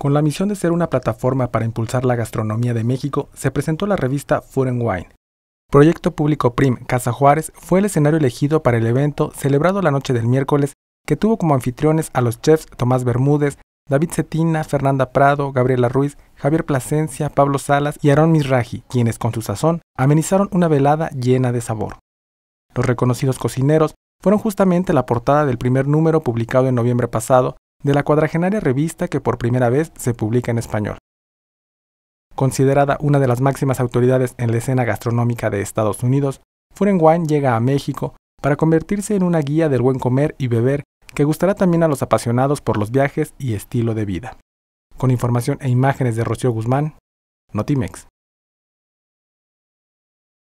Con la misión de ser una plataforma para impulsar la gastronomía de México, se presentó la revista Food and Wine. Proyecto Público PRIM Casa Juárez fue el escenario elegido para el evento celebrado la noche del miércoles, que tuvo como anfitriones a los chefs Tomás Bermúdez, David Cetina, Fernanda Prado, Gabriela Ruiz, Javier Plasencia, Pablo Salas y Aaron Misraji, quienes con su sazón amenizaron una velada llena de sabor. Los reconocidos cocineros fueron justamente la portada del primer número publicado en noviembre pasado, de la cuadragenaria revista que por primera vez se publica en español. Considerada una de las máximas autoridades en la escena gastronómica de Estados Unidos, Furen Wine llega a México para convertirse en una guía del buen comer y beber que gustará también a los apasionados por los viajes y estilo de vida. Con información e imágenes de Rocío Guzmán, Notimex.